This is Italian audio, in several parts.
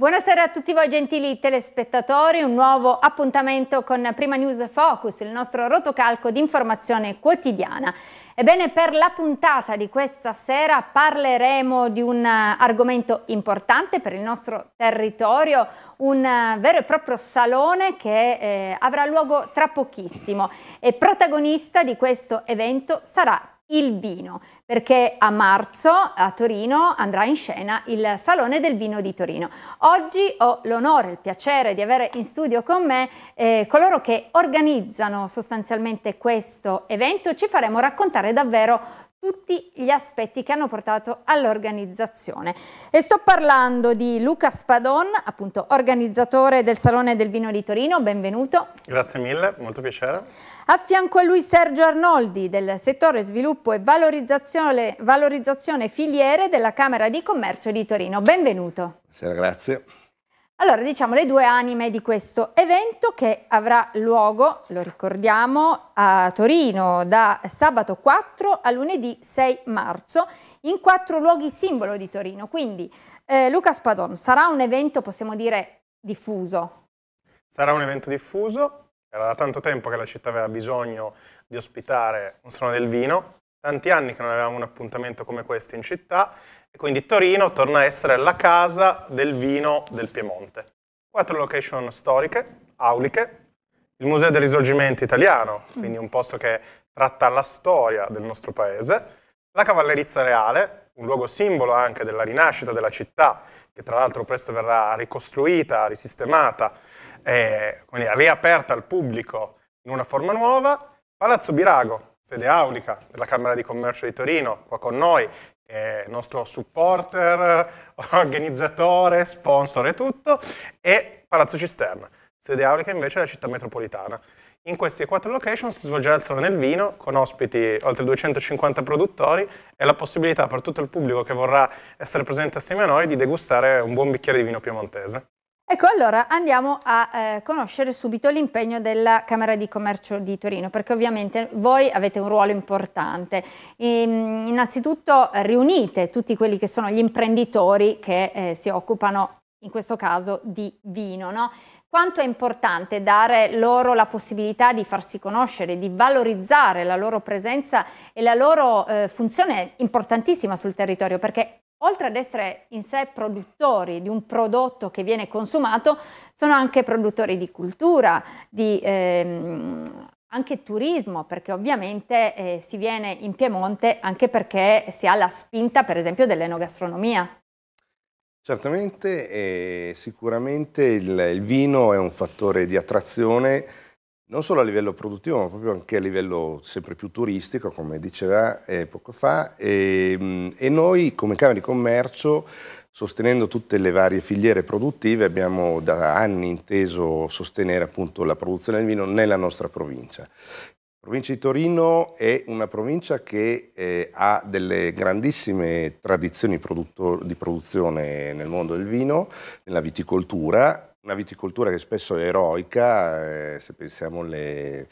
Buonasera a tutti voi gentili telespettatori, un nuovo appuntamento con Prima News Focus, il nostro rotocalco di informazione quotidiana. Ebbene, per la puntata di questa sera parleremo di un argomento importante per il nostro territorio, un vero e proprio salone che eh, avrà luogo tra pochissimo e protagonista di questo evento sarà il vino, perché a marzo a Torino andrà in scena il Salone del Vino di Torino. Oggi ho l'onore, il piacere di avere in studio con me eh, coloro che organizzano sostanzialmente questo evento. Ci faremo raccontare davvero tutti gli aspetti che hanno portato all'organizzazione. E sto parlando di Luca Spadon, appunto organizzatore del Salone del Vino di Torino, benvenuto. Grazie mille, molto piacere. A fianco a lui Sergio Arnoldi del settore sviluppo e valorizzazione, valorizzazione filiere della Camera di Commercio di Torino, benvenuto. Sera, grazie. Allora, diciamo le due anime di questo evento che avrà luogo, lo ricordiamo, a Torino da sabato 4 a lunedì 6 marzo in quattro luoghi simbolo di Torino. Quindi, eh, Luca Spadon, sarà un evento, possiamo dire, diffuso? Sarà un evento diffuso, era da tanto tempo che la città aveva bisogno di ospitare un suono del vino, tanti anni che non avevamo un appuntamento come questo in città quindi Torino torna a essere la casa del vino del Piemonte. Quattro location storiche, auliche, il Museo del Risorgimento Italiano, mm. quindi un posto che tratta la storia del nostro paese, la Cavallerizza Reale, un luogo simbolo anche della rinascita della città, che tra l'altro presto verrà ricostruita, risistemata, e, quindi riaperta al pubblico in una forma nuova, Palazzo Birago, sede aulica della Camera di Commercio di Torino, qua con noi, il nostro supporter, organizzatore, sponsor e tutto, e Palazzo Cisterna. Sede Aulica invece della città metropolitana. In queste quattro location si svolgerà il Salone del Vino con ospiti oltre 250 produttori e la possibilità per tutto il pubblico che vorrà essere presente assieme a noi di degustare un buon bicchiere di vino piemontese. Ecco, allora andiamo a eh, conoscere subito l'impegno della Camera di Commercio di Torino, perché ovviamente voi avete un ruolo importante. E, ehm, innanzitutto riunite tutti quelli che sono gli imprenditori che eh, si occupano in questo caso di vino. No? Quanto è importante dare loro la possibilità di farsi conoscere, di valorizzare la loro presenza e la loro eh, funzione importantissima sul territorio, perché oltre ad essere in sé produttori di un prodotto che viene consumato, sono anche produttori di cultura, di ehm, anche turismo, perché ovviamente eh, si viene in Piemonte anche perché si ha la spinta, per esempio, dell'enogastronomia. Certamente, eh, sicuramente il, il vino è un fattore di attrazione non solo a livello produttivo, ma proprio anche a livello sempre più turistico, come diceva eh, poco fa, e, ehm, e, noi come Camera di Commercio, sostenendo tutte le varie filiere produttive, abbiamo da anni inteso sostenere appunto la produzione del vino nella nostra provincia. La provincia di Torino è una provincia che eh, ha delle grandissime tradizioni di produzione nel mondo del vino, nella viticoltura, una viticoltura che spesso è eroica, eh, se pensiamo alle,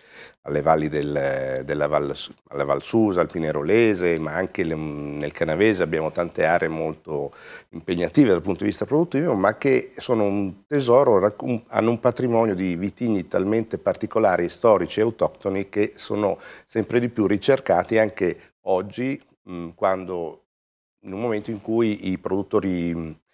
alle valli del, della Val, alla Val Susa, al Pinerolese, ma anche le, nel Canavese abbiamo tante aree molto impegnative dal punto di vista produttivo, ma che sono un tesoro, hanno un patrimonio di vitigni talmente particolari, storici e autoctoni che sono sempre di più ricercati anche oggi, mh, quando in un momento in cui i produttori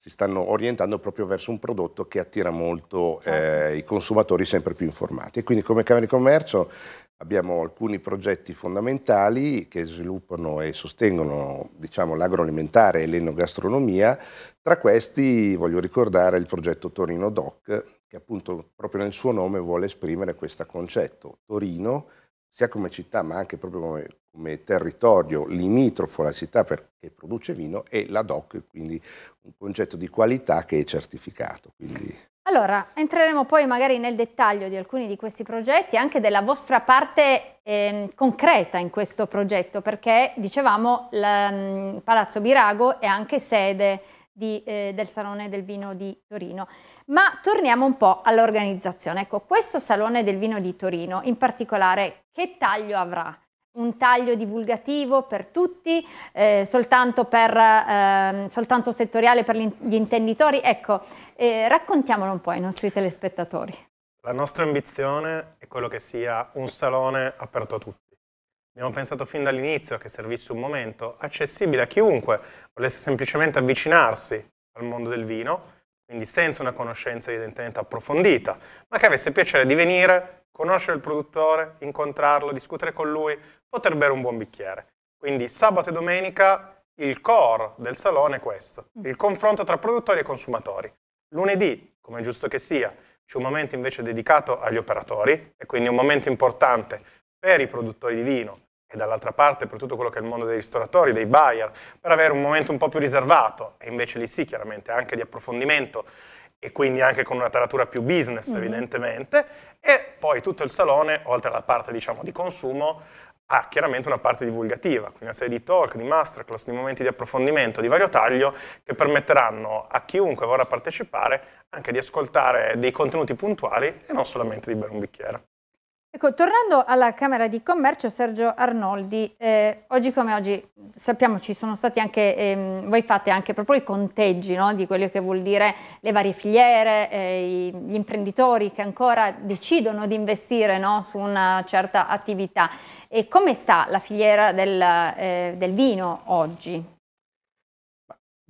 si stanno orientando proprio verso un prodotto che attira molto certo. eh, i consumatori sempre più informati. E quindi come Camera di Commercio abbiamo alcuni progetti fondamentali che sviluppano e sostengono diciamo, l'agroalimentare e l'enogastronomia. Tra questi voglio ricordare il progetto Torino Doc, che appunto proprio nel suo nome vuole esprimere questo concetto. Torino, sia come città ma anche proprio come, come territorio limitrofo alla città che produce vino e la DOC, quindi un concetto di qualità che è certificato. Quindi... Allora, entreremo poi magari nel dettaglio di alcuni di questi progetti, anche della vostra parte eh, concreta in questo progetto, perché dicevamo il mm, Palazzo Birago è anche sede di, eh, del Salone del Vino di Torino. Ma torniamo un po' all'organizzazione. Ecco, questo Salone del Vino di Torino in particolare che taglio avrà? un taglio divulgativo per tutti, eh, soltanto, per, eh, soltanto, settoriale per gli intenditori. Ecco, eh, raccontiamolo un po' ai nostri telespettatori. La nostra ambizione è quello che sia un salone aperto a tutti. Abbiamo pensato fin dall'inizio che servisse un momento accessibile a chiunque volesse semplicemente avvicinarsi al mondo del vino, quindi senza una conoscenza evidentemente approfondita, ma che avesse piacere di venire, conoscere il produttore, incontrarlo, discutere con lui, poter bere un buon bicchiere. Quindi sabato e domenica il core del salone è questo, mm. il confronto tra produttori e consumatori. Lunedì, come è giusto che sia, c'è un momento invece dedicato agli operatori e quindi un momento importante per i produttori di vino e dall'altra parte per tutto quello che è il mondo dei ristoratori, dei buyer, per avere un momento un po' più riservato e invece lì sì chiaramente anche di approfondimento e quindi anche con una taratura più business mm -hmm. evidentemente e poi tutto il salone oltre alla parte diciamo di consumo ha chiaramente una parte divulgativa, quindi una serie di talk, di masterclass, di momenti di approfondimento di vario taglio che permetteranno a chiunque vorrà partecipare anche di ascoltare dei contenuti puntuali e non solamente di bere un bicchiere. Ecco, tornando alla Camera di Commercio, Sergio Arnoldi, eh, oggi come oggi sappiamo ci sono stati anche, ehm, voi fate anche proprio i conteggi no? di quello che vuol dire le varie filiere, eh, gli imprenditori che ancora decidono di investire no? su una certa attività. E come sta la filiera del, eh, del vino oggi?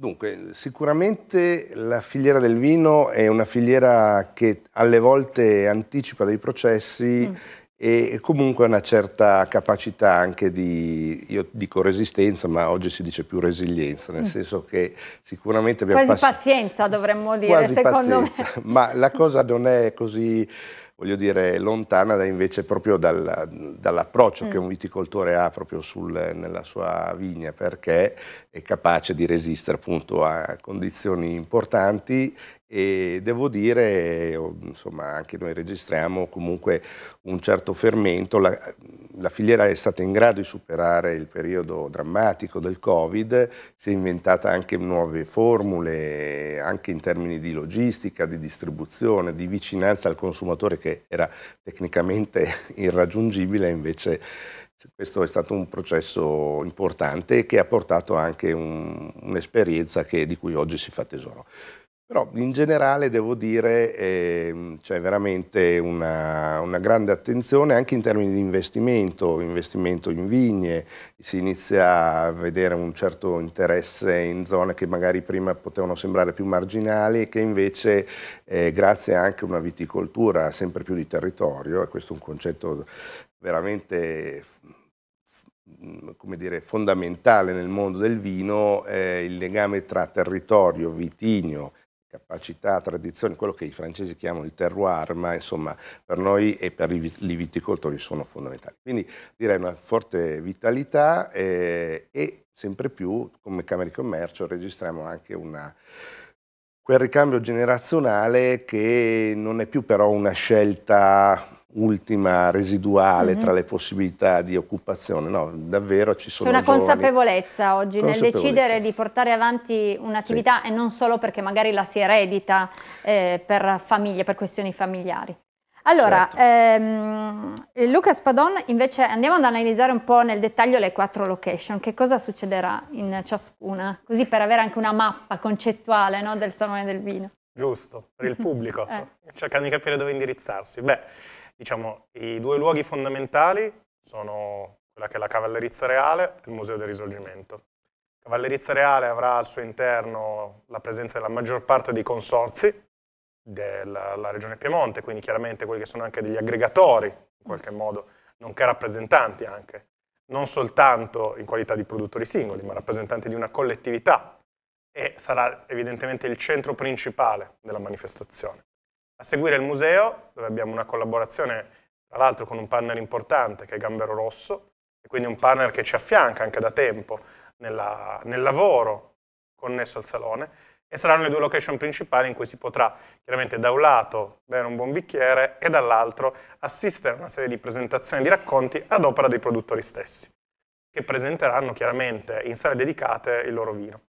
Dunque, sicuramente la filiera del vino è una filiera che alle volte anticipa dei processi mm e comunque una certa capacità anche di, io dico resistenza, ma oggi si dice più resilienza, nel mm. senso che sicuramente abbiamo quasi pass- pazienza dovremmo dire, quasi secondo pazienza. me. Ma la cosa non è così, voglio dire, lontana da invece proprio dal, dall'approccio mm. che un viticoltore ha proprio sul, nella sua vigna, perché è capace di resistere appunto a condizioni importanti e devo dire, insomma, anche noi registriamo comunque un certo fermento. La, la, filiera è stata in grado di superare il periodo drammatico del Covid, si è inventata anche nuove formule, anche in termini di logistica, di distribuzione, di vicinanza al consumatore che era tecnicamente irraggiungibile, invece questo è stato un processo importante che ha portato anche un'esperienza un di cui oggi si fa tesoro. Però in generale devo dire eh, c'è veramente una, una, grande attenzione anche in termini di investimento, investimento in vigne, si inizia a vedere un certo interesse in zone che magari prima potevano sembrare più marginali e che invece eh, grazie anche a una viticoltura sempre più di territorio, e questo è un concetto veramente come dire, fondamentale nel mondo del vino eh, il legame tra territorio vitigno capacità, tradizioni, quello che i francesi chiamano il terroir, ma insomma per noi e per i viticoltori sono fondamentali. Quindi direi una forte vitalità eh, e sempre più come Camera di Commercio registriamo anche una, quel ricambio generazionale che non è più però una scelta ultima residuale mm-hmm. tra le possibilità di occupazione, no, davvero ci sono... C'è una giovani. consapevolezza oggi consapevolezza. nel decidere di portare avanti un'attività sì. e non solo perché magari la si eredita eh, per famiglie, per questioni familiari. Allora, certo. ehm, Luca Spadon, invece andiamo ad analizzare un po' nel dettaglio le quattro location, che cosa succederà in ciascuna, così per avere anche una mappa concettuale no, del Salone del Vino. Giusto, per il pubblico, eh. cercando di capire dove indirizzarsi. Beh, Diciamo, i due luoghi fondamentali sono quella che è la Cavallerizza Reale e il Museo del Risorgimento. Cavallerizza Reale avrà al suo interno la presenza della maggior parte dei consorzi della Regione Piemonte, quindi chiaramente quelli che sono anche degli aggregatori, in qualche modo, nonché rappresentanti anche, non soltanto in qualità di produttori singoli, ma rappresentanti di una collettività e sarà evidentemente il centro principale della manifestazione. A seguire il museo, dove abbiamo una collaborazione tra l'altro con un partner importante che è Gambero Rosso, e quindi un partner che ci affianca anche da tempo nella, nel lavoro connesso al salone, e saranno le due location principali in cui si potrà chiaramente da un lato bere un buon bicchiere e dall'altro assistere a una serie di presentazioni e di racconti ad opera dei produttori stessi, che presenteranno chiaramente in sale dedicate il loro vino.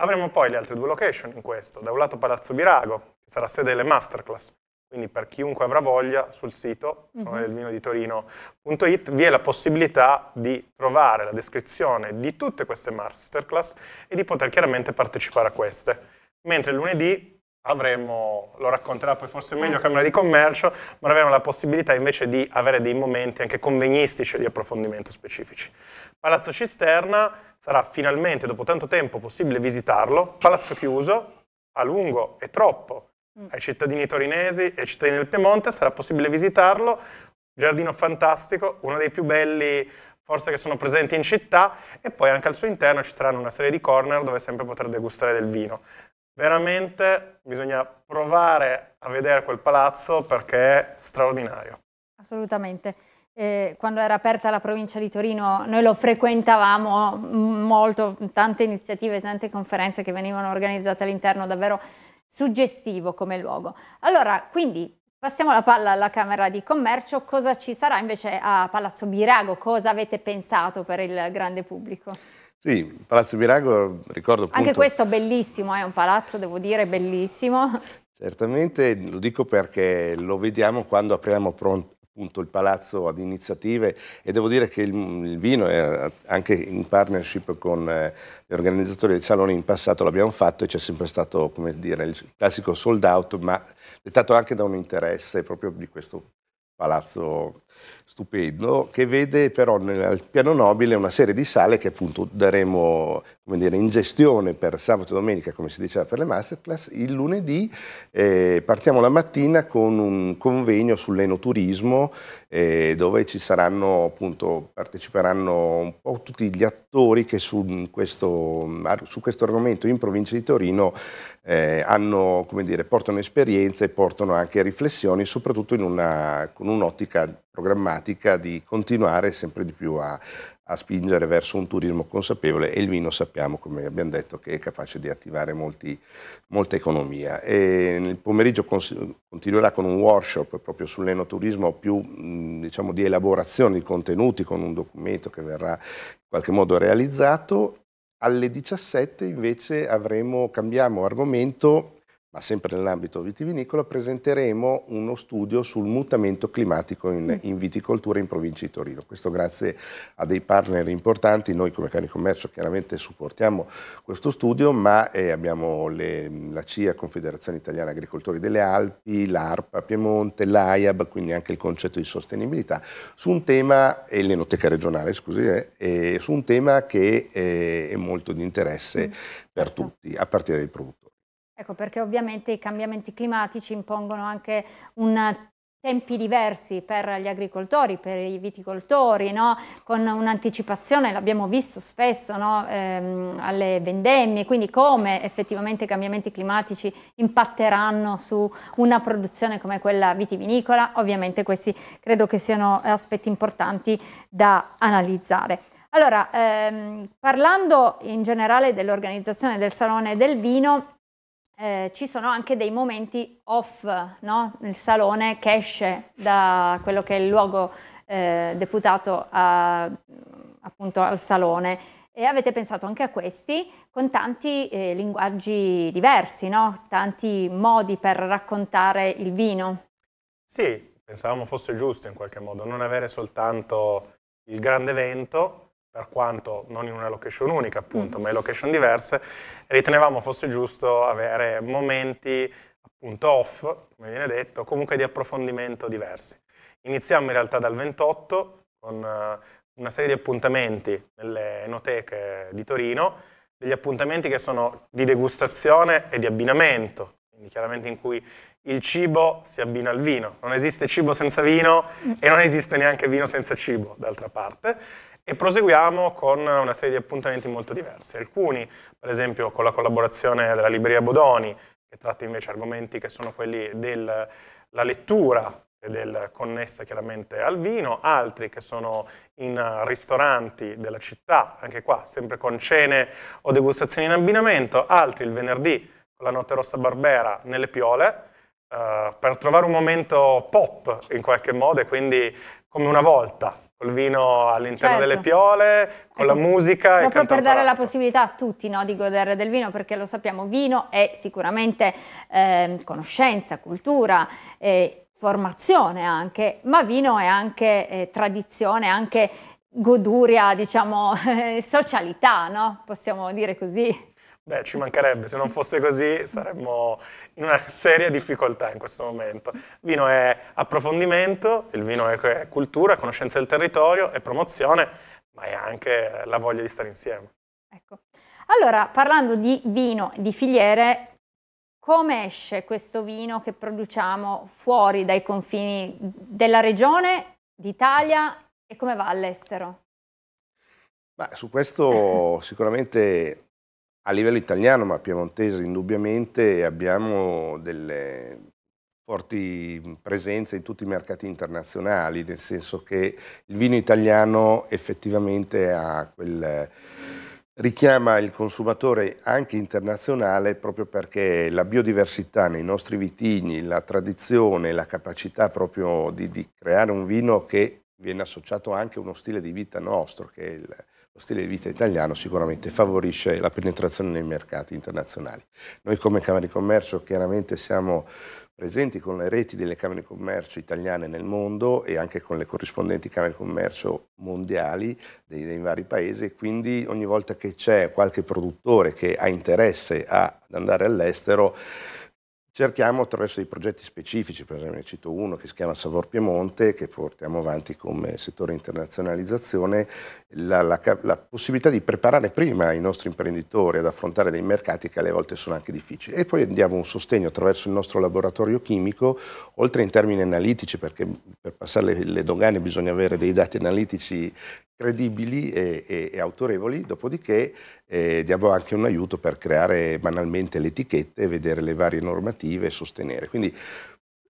Avremo poi le altre due location in questo, da un lato Palazzo Birago, sarà sede delle masterclass. Quindi per chiunque avrà voglia sul sito salonelvinoditorino.it mhm. vi è la possibilità di trovare la descrizione di tutte queste masterclass e di poter chiaramente partecipare a queste. Mentre lunedì avremo, lo racconterà poi forse meglio mm. Camera di Commercio, ma avremo la possibilità invece di avere dei momenti anche convegnistici di approfondimento specifici. Palazzo Cisterna sarà finalmente, dopo tanto tempo, possibile visitarlo, palazzo chiuso, a lungo e troppo, Mm. ai cittadini torinesi e ai cittadini del Piemonte, sarà possibile visitarlo, un giardino fantastico, uno dei più belli forse che sono presenti in città e poi anche al suo interno ci saranno una serie di corner dove sempre poter degustare del vino. Veramente bisogna provare a vedere quel palazzo perché è straordinario. Assolutamente. Eh, quando era aperta la provincia di Torino noi lo frequentavamo molto, tante iniziative, tante conferenze che venivano organizzate all'interno, davvero suggestivo come luogo. Allora, quindi passiamo la palla alla Camera di Commercio, cosa ci sarà invece a Palazzo Birago? Cosa avete pensato per il grande pubblico? Sì, Palazzo Birago, ricordo appunto... Anche questo bellissimo, eh, è un palazzo, devo dire, bellissimo. Certamente, lo dico perché lo vediamo quando apriamo appunto il palazzo ad iniziative e devo dire che il, il vino è anche in partnership con eh, gli organizzatori del salone in passato l'abbiamo fatto e c'è sempre stato come dire il classico sold out ma dettato anche da un interesse proprio di questo palazzo stupendo che vede però nel, al piano nobile una serie di sale che appunto daremo dire, in gestione per sabato e domenica, come si diceva per le masterclass, il lunedì eh, partiamo la mattina con un convegno sull'enoturismo eh, dove ci saranno appunto, parteciperanno un po' tutti gli attori che su questo, mm, su questo argomento in provincia di Torino eh, hanno, dire, portano esperienze e portano anche riflessioni, soprattutto una, con un'ottica programmatica di continuare sempre di più a, a spingere verso un turismo consapevole e il vino sappiamo, come abbiamo detto, che è capace di attivare molti, molta economia. E nel pomeriggio continuerà con un workshop proprio sull'enoturismo più diciamo, di elaborazione di contenuti con un documento che verrà in qualche modo realizzato. Alle 17 invece avremo, cambiamo argomento ma sempre nell'ambito vitivinicolo, presenteremo uno studio sul mutamento climatico in, mm. in, viticoltura in provincia di Torino. Questo grazie a dei partner importanti, noi come Cani Commercio chiaramente supportiamo questo studio, ma eh, abbiamo le, la CIA, Confederazione Italiana Agricoltori delle Alpi, l'ARPA Piemonte, l'AIAB, quindi anche il concetto di sostenibilità, su un tema, e l'Enoteca regionale, scusi, eh, eh, su un tema che eh, è molto di interesse mm. per tutti, a partire dai produttori. Ecco perché ovviamente i cambiamenti climatici impongono anche un tempi diversi per gli agricoltori, per i viticoltori, no? con un'anticipazione, l'abbiamo visto spesso, no? ehm, alle vendemmie, quindi come effettivamente i cambiamenti climatici impatteranno su una produzione come quella vitivinicola, ovviamente questi credo che siano aspetti importanti da analizzare. Allora, ehm, parlando in generale dell'organizzazione del Salone del Vino, eh, ci sono anche dei momenti off no? nel salone che esce da quello che è il luogo eh, deputato a, appunto al salone. E avete pensato anche a questi con tanti eh, linguaggi diversi, no? tanti modi per raccontare il vino. Sì, pensavamo fosse giusto in qualche modo non avere soltanto il grande evento, per quanto non in una location unica appunto, mm. ma in location diverse, ritenevamo fosse giusto avere momenti appunto off, come viene detto, comunque di approfondimento diversi. Iniziamo in realtà dal 28 con eh, una serie di appuntamenti nelle enoteche di Torino, degli appuntamenti che sono di degustazione e di abbinamento, quindi chiaramente in cui il cibo si abbina al vino. Non esiste cibo senza vino mm. e non esiste neanche vino senza cibo, d'altra parte. E proseguiamo con una serie di appuntamenti molto diversi, alcuni per esempio con la collaborazione della libreria Bodoni, che tratta invece argomenti che sono quelli della lettura del, connessa chiaramente al vino, altri che sono in ristoranti della città, anche qua sempre con cene o degustazioni in abbinamento, altri il venerdì con la Notte Rossa Barbera nelle piole, eh, per trovare un momento pop in qualche modo e quindi come una volta col vino all'interno certo. delle piole, ecco, con la musica. Proprio per dare la possibilità a tutti no, di godere del vino, perché lo sappiamo, vino è sicuramente eh, conoscenza, cultura, eh, formazione anche, ma vino è anche eh, tradizione, anche goduria, diciamo, socialità, no? possiamo dire così. Beh, ci mancherebbe, se non fosse così saremmo in una seria difficoltà in questo momento. Il vino è approfondimento, il vino è cultura, conoscenza del territorio, è promozione, ma è anche la voglia di stare insieme. Ecco. Allora, parlando di vino, di filiere, come esce questo vino che produciamo fuori dai confini della regione, d'Italia e come va all'estero? Beh, su questo sicuramente a livello italiano, ma piemontese indubbiamente, abbiamo delle forti presenze in tutti i mercati internazionali, nel senso che il vino italiano effettivamente quel, richiama il consumatore anche internazionale proprio perché la biodiversità nei nostri vitigni, la tradizione, la capacità proprio di, di creare un vino che viene associato anche a uno stile di vita nostro, che è il, lo stile di vita italiano sicuramente favorisce la penetrazione nei mercati internazionali. Noi come Camera di Commercio chiaramente siamo presenti con le reti delle Camere di Commercio italiane nel mondo e anche con le corrispondenti Camere di Commercio mondiali dei, dei vari paesi, quindi ogni volta che c'è qualche produttore che ha interesse ad andare all'estero cerchiamo attraverso dei progetti specifici, per esempio ne cito uno che si chiama Savor Piemonte, che portiamo avanti come settore internazionalizzazione, la, la, la, possibilità di preparare prima i nostri imprenditori ad affrontare dei mercati che alle volte sono anche difficili e poi diamo un sostegno attraverso il nostro laboratorio chimico, oltre in termini analitici, perché per passare le, le dogane bisogna avere dei dati analitici credibili e, e, e autorevoli, dopodiché eh, diamo anche un aiuto per creare banalmente le etichette, vedere le varie normative e sostenere. Quindi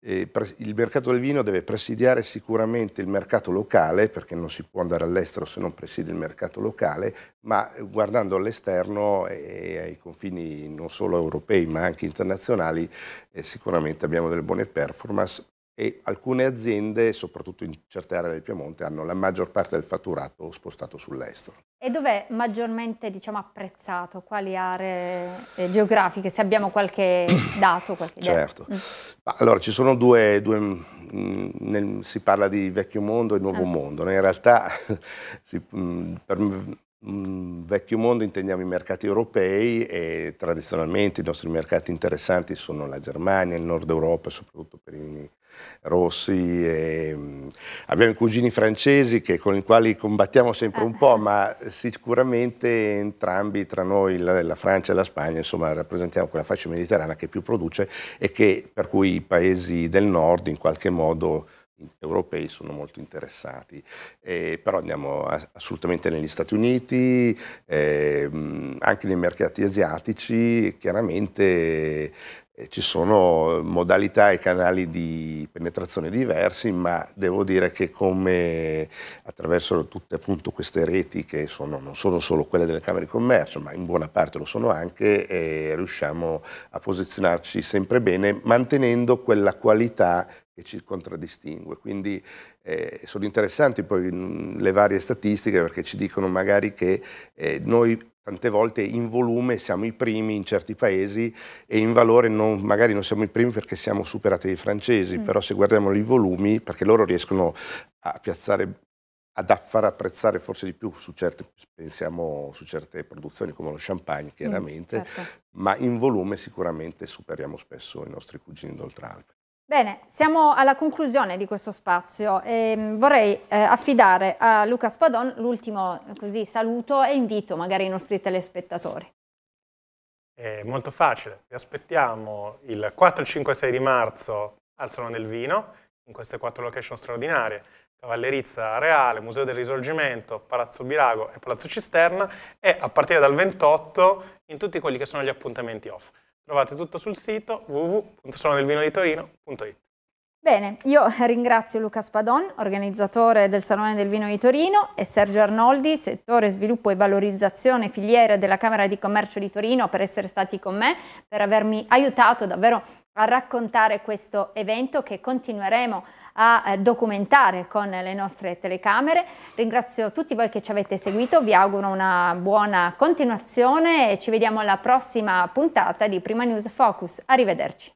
eh, il mercato del vino deve presidiare sicuramente il mercato locale, perché non si può andare all'estero se non preside il mercato locale, ma guardando all'esterno e ai confini non solo europei ma anche internazionali, eh, sicuramente abbiamo delle buone performance e alcune aziende, soprattutto in certe aree del Piemonte, hanno la maggior parte del fatturato spostato sull'estero. E dov'è maggiormente diciamo, apprezzato? Quali aree eh, geografiche? Se abbiamo qualche dato, qualche idea. Certo. Mm. allora, ci sono due, due mm, nel, si parla di vecchio mondo e nuovo ah. mondo. In realtà, si, mm, per mm, vecchio mondo intendiamo i mercati europei e tradizionalmente i nostri mercati interessanti sono la Germania, il nord Europa, soprattutto per i Rossi, e, mm, abbiamo i cugini francesi che, con i quali combattiamo sempre un po', eh. ma sicuramente entrambi tra noi, la, la Francia e la Spagna, insomma, rappresentiamo quella fascia mediterranea che più produce e che, per cui i paesi del nord in qualche modo europei sono molto interessati, eh, però andiamo assolutamente negli Stati Uniti, eh, anche nei mercati asiatici, chiaramente ci sono eh, modalità e canali di penetrazione diversi, ma devo dire che come attraverso tutte appunto queste reti, che sono, non sono solo quelle delle Camere di Commercio, ma in buona parte lo sono anche, eh, riusciamo a posizionarci sempre bene, mantenendo quella qualità che ci contraddistingue. Quindi eh, sono interessanti poi le varie statistiche perché ci dicono magari che eh, noi tante volte in volume siamo i primi in certi paesi e in valore non, magari non siamo i primi perché siamo superati dai francesi, mm. però se guardiamo i volumi, perché loro riescono a piazzare ad far apprezzare forse di più su certe, pensiamo, su certe produzioni come lo champagne mm, chiaramente, mm, certo. ma in volume sicuramente superiamo spesso i nostri cugini d'Oltralpe. Bene, siamo alla conclusione di questo spazio e ehm, vorrei eh, affidare a Luca Spadon l'ultimo saluto e invito magari i nostri telespettatori. È molto facile, vi aspettiamo il 4, 5 6 di marzo al Salone del Vino, in queste quattro location straordinarie, Cavallerizza Reale, Museo del Risorgimento, Palazzo Birago e Palazzo Cisterna e a partire dal 28 in tutti quelli che sono gli appuntamenti off. Trovate tutto sul sito www.salonelvinoditorino.it. Bene, io ringrazio Luca Spadon, organizzatore del Salone del Vino di Torino, e Sergio Arnoldi, settore sviluppo e valorizzazione filiera della Camera di Commercio di Torino, per essere stati con me, per avermi aiutato davvero a raccontare questo evento che continueremo a eh, documentare con le nostre telecamere. Ringrazio tutti voi che ci avete seguito, vi auguro una buona continuazione e ci vediamo alla prossima puntata di Prima News Focus. Arrivederci.